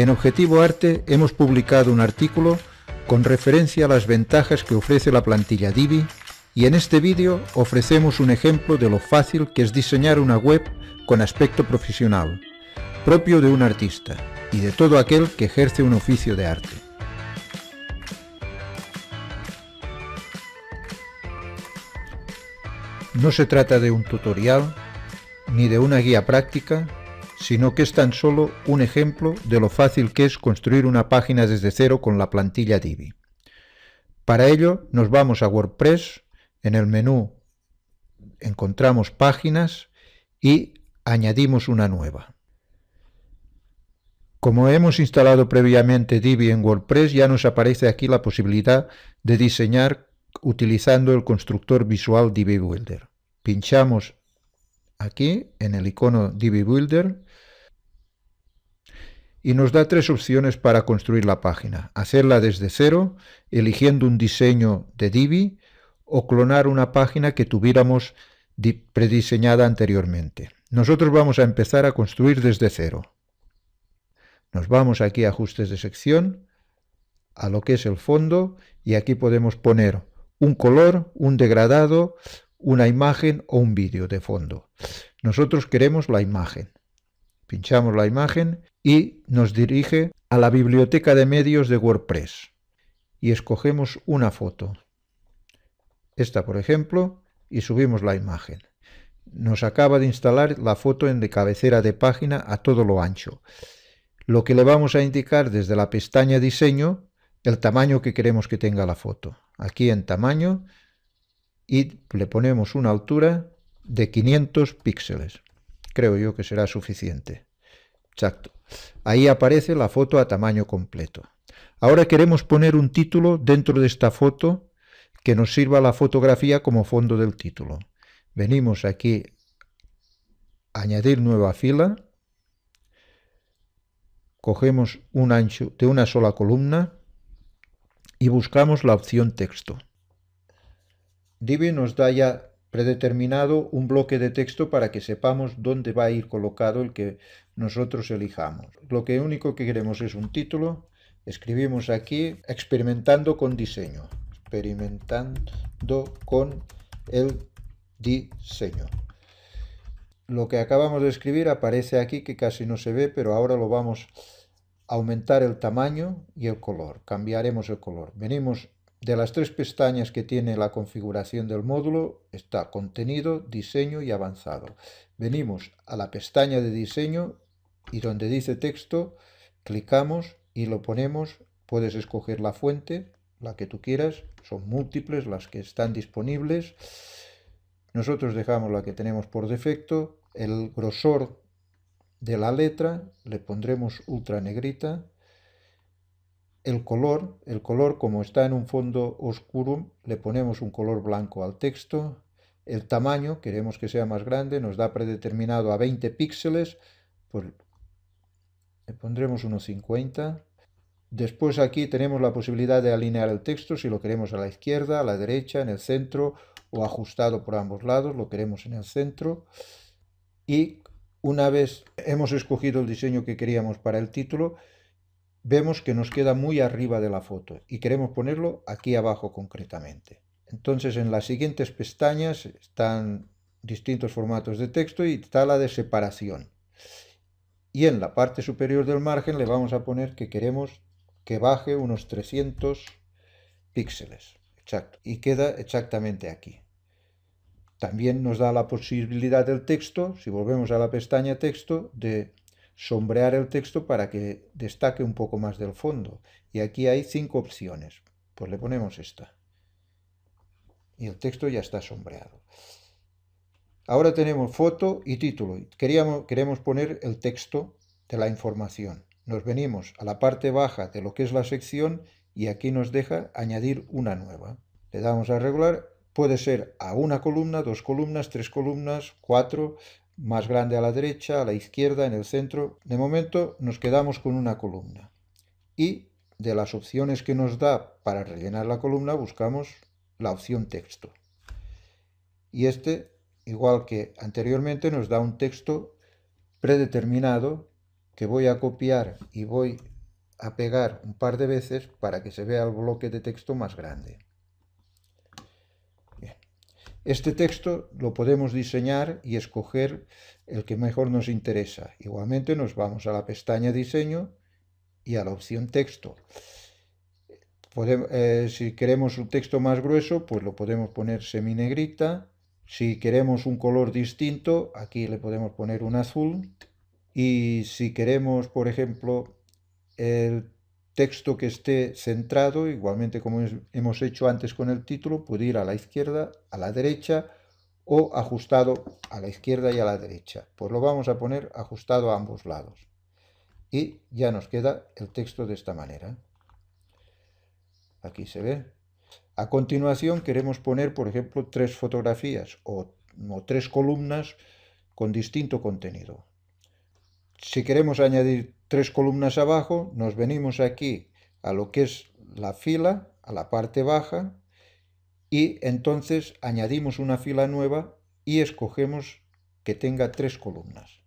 En Objetivo Arte hemos publicado un artículo con referencia a las ventajas que ofrece la plantilla Divi y en este vídeo ofrecemos un ejemplo de lo fácil que es diseñar una web con aspecto profesional, propio de un artista y de todo aquel que ejerce un oficio de arte. No se trata de un tutorial ni de una guía práctica, sino que es tan solo un ejemplo de lo fácil que es construir una página desde cero con la plantilla Divi. Para ello nos vamos a WordPress, en el menú encontramos páginas y añadimos una nueva. Como hemos instalado previamente Divi en WordPress, ya nos aparece aquí la posibilidad de diseñar utilizando el constructor visual Divi Builder. Pinchamos aquí en el icono Divi Builder y nos da tres opciones para construir la página. Hacerla desde cero, eligiendo un diseño de Divi o clonar una página que tuviéramos prediseñada anteriormente. Nosotros vamos a empezar a construir desde cero. Nos vamos aquí a ajustes de sección, a lo que es el fondo y aquí podemos poner un color, un degradado, una imagen o un vídeo de fondo. Nosotros queremos la imagen. Pinchamos la imagen y nos dirige a la biblioteca de medios de WordPress y escogemos una foto. Esta, por ejemplo, y subimos la imagen. Nos acaba de instalar la foto en de cabecera de página a todo lo ancho. Lo que le vamos a indicar desde la pestaña diseño, el tamaño que queremos que tenga la foto. Aquí en tamaño y le ponemos una altura de 500 píxeles. Creo yo que será suficiente. Exacto. Ahí aparece la foto a tamaño completo. Ahora queremos poner un título dentro de esta foto que nos sirva la fotografía como fondo del título. Venimos aquí a añadir nueva fila. Cogemos un ancho de una sola columna y buscamos la opción texto. Divi nos da ya predeterminado un bloque de texto para que sepamos dónde va a ir colocado el que nosotros elijamos. Lo que único que queremos es un título. Escribimos aquí experimentando con diseño. Experimentando con el diseño. Lo que acabamos de escribir aparece aquí que casi no se ve, pero ahora lo vamos a aumentar el tamaño y el color. Cambiaremos el color. Venimos de las tres pestañas que tiene la configuración del módulo está contenido, diseño y avanzado. Venimos a la pestaña de diseño y donde dice texto clicamos y lo ponemos. Puedes escoger la fuente, la que tú quieras. Son múltiples las que están disponibles. Nosotros dejamos la que tenemos por defecto. El grosor de la letra le pondremos ultra negrita el color, el color como está en un fondo oscuro, le ponemos un color blanco al texto. El tamaño, queremos que sea más grande, nos da predeterminado a 20 píxeles, pues le pondremos unos 50. Después aquí tenemos la posibilidad de alinear el texto, si lo queremos a la izquierda, a la derecha, en el centro o ajustado por ambos lados, lo queremos en el centro. Y una vez hemos escogido el diseño que queríamos para el título, vemos que nos queda muy arriba de la foto y queremos ponerlo aquí abajo concretamente. Entonces en las siguientes pestañas están distintos formatos de texto y está la de separación. Y en la parte superior del margen le vamos a poner que queremos que baje unos 300 píxeles. Exacto. Y queda exactamente aquí. También nos da la posibilidad del texto, si volvemos a la pestaña texto, de sombrear el texto para que destaque un poco más del fondo. Y aquí hay cinco opciones. Pues le ponemos esta. Y el texto ya está sombreado. Ahora tenemos foto y título. Queríamos, queremos poner el texto de la información. Nos venimos a la parte baja de lo que es la sección y aquí nos deja añadir una nueva. Le damos a regular. Puede ser a una columna, dos columnas, tres columnas, cuatro, más grande a la derecha, a la izquierda, en el centro. De momento nos quedamos con una columna. Y de las opciones que nos da para rellenar la columna buscamos la opción texto. Y este, igual que anteriormente, nos da un texto predeterminado que voy a copiar y voy a pegar un par de veces para que se vea el bloque de texto más grande. Este texto lo podemos diseñar y escoger el que mejor nos interesa. Igualmente nos vamos a la pestaña Diseño y a la opción Texto. Eh, si queremos un texto más grueso, pues lo podemos poner seminegrita. Si queremos un color distinto, aquí le podemos poner un azul. Y si queremos, por ejemplo, el texto que esté centrado, igualmente como hemos hecho antes con el título, puede ir a la izquierda, a la derecha o ajustado a la izquierda y a la derecha. Pues lo vamos a poner ajustado a ambos lados. Y ya nos queda el texto de esta manera. Aquí se ve. A continuación queremos poner, por ejemplo, tres fotografías o, o tres columnas con distinto contenido. Si queremos añadir tres columnas abajo, nos venimos aquí a lo que es la fila, a la parte baja, y entonces añadimos una fila nueva y escogemos que tenga tres columnas.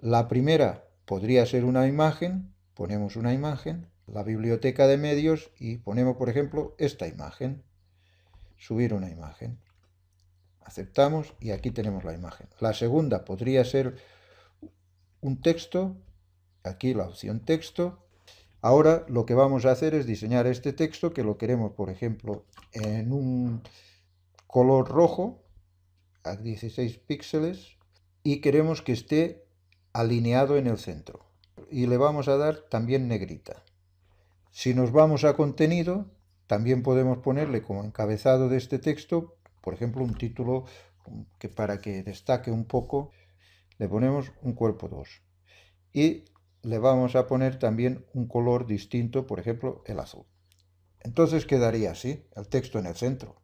La primera podría ser una imagen, ponemos una imagen, la biblioteca de medios y ponemos, por ejemplo, esta imagen, subir una imagen. Aceptamos y aquí tenemos la imagen. La segunda podría ser un texto aquí la opción texto. Ahora lo que vamos a hacer es diseñar este texto que lo queremos, por ejemplo, en un color rojo, a 16 píxeles, y queremos que esté alineado en el centro. Y le vamos a dar también negrita. Si nos vamos a contenido, también podemos ponerle como encabezado de este texto, por ejemplo, un título que para que destaque un poco, le ponemos un cuerpo 2. Y le vamos a poner también un color distinto, por ejemplo, el azul. Entonces quedaría así, el texto en el centro.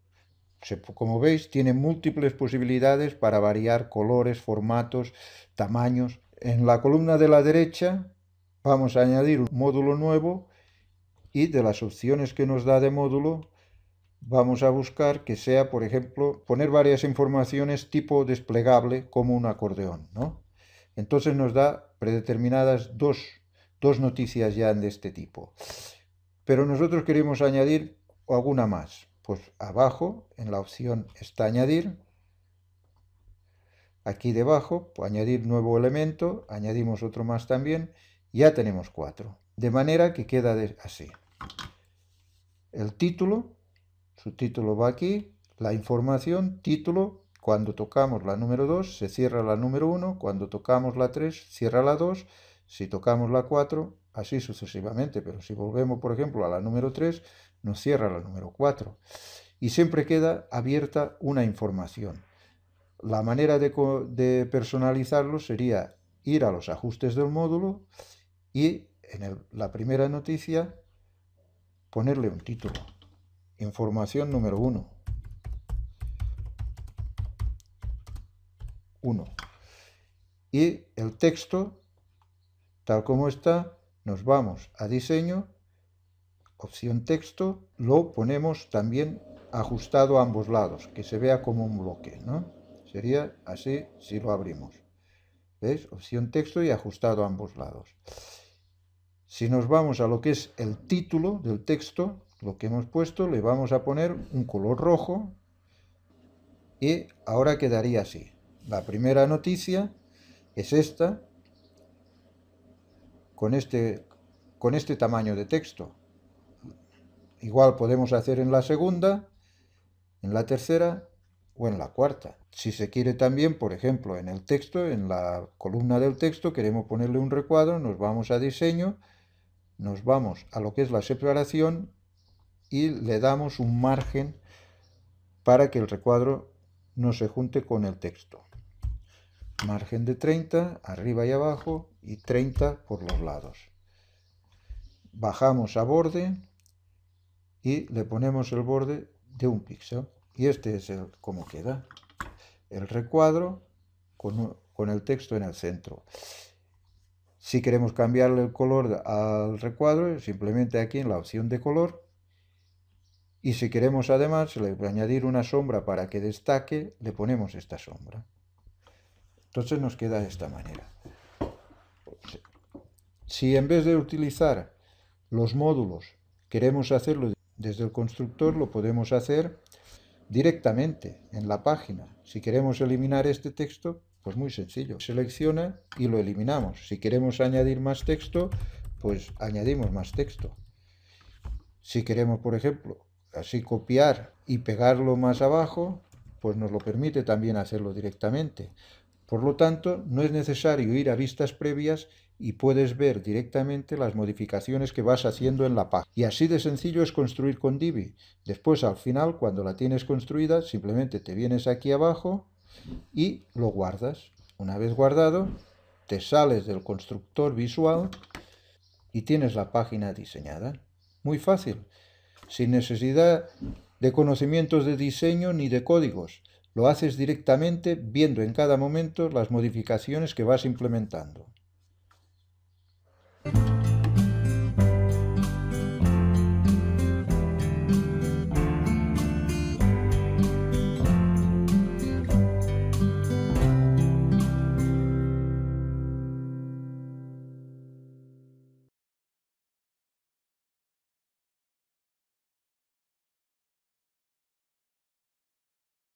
como veis, tiene múltiples posibilidades para variar colores, formatos, tamaños. En la columna de la derecha vamos a añadir un módulo nuevo y de las opciones que nos da de módulo vamos a buscar que sea, por ejemplo, poner varias informaciones tipo desplegable como un acordeón. ¿no? Entonces nos da predeterminadas dos, noticias ya de este tipo. Pero nosotros queremos añadir alguna más. Pues abajo, en la opción está añadir, aquí debajo, pues, añadir nuevo elemento, añadimos otro más también, ya tenemos cuatro. De manera que queda así. El título, su título va aquí, la información, título, cuando tocamos la número 2, se cierra la número 1. Cuando tocamos la 3, cierra la 2. Si tocamos la 4, así sucesivamente. Pero si volvemos, por ejemplo, a la número 3, nos cierra la número 4. Y siempre queda abierta una información. La manera de, personalizarlo sería ir a los ajustes del módulo y en la primera noticia ponerle un título. Información número 1. Y el texto, tal como está, nos vamos a diseño, opción texto, lo ponemos también ajustado a ambos lados, que se vea como un bloque, ¿no? Sería así si lo abrimos. ¿Veis? Opción texto y ajustado a ambos lados. Si nos vamos a lo que es el título del texto, lo que hemos puesto, le vamos a poner un color rojo y ahora quedaría así. La primera noticia es esta, con este, con este tamaño de texto. Igual podemos hacer en la segunda, en la tercera o en la cuarta. Si se quiere también, por ejemplo, en el texto, en la columna del texto, queremos ponerle un recuadro, nos vamos a diseño, nos vamos a lo que es la separación y le damos un margen para que el recuadro no se junte con el texto margen de 30 arriba y abajo y 30 por los lados. Bajamos a borde y le ponemos el borde de un píxel. Y este es el cómo queda. El recuadro con, con el texto en el centro. Si queremos cambiarle el color al recuadro, simplemente aquí en la opción de color. Y si queremos además añadir una sombra para que destaque, le ponemos esta sombra. Entonces nos queda de esta manera. Si en vez de utilizar los módulos queremos hacerlo desde el constructor, lo podemos hacer directamente en la página. Si queremos eliminar este texto, pues muy sencillo. Selecciona y lo eliminamos. Si queremos añadir más texto, pues añadimos más texto. Si queremos, por ejemplo, así copiar y pegarlo más abajo, pues nos lo permite también hacerlo directamente. Por lo tanto, no es necesario ir a vistas previas y puedes ver directamente las modificaciones que vas haciendo en la página. Y así de sencillo es construir con Divi. Después, al final, cuando la tienes construida, simplemente te vienes aquí abajo y lo guardas. Una vez guardado, te sales del constructor visual y tienes la página diseñada. Muy fácil, sin necesidad de conocimientos de diseño ni de códigos. Lo haces directamente viendo en cada momento las modificaciones que vas implementando.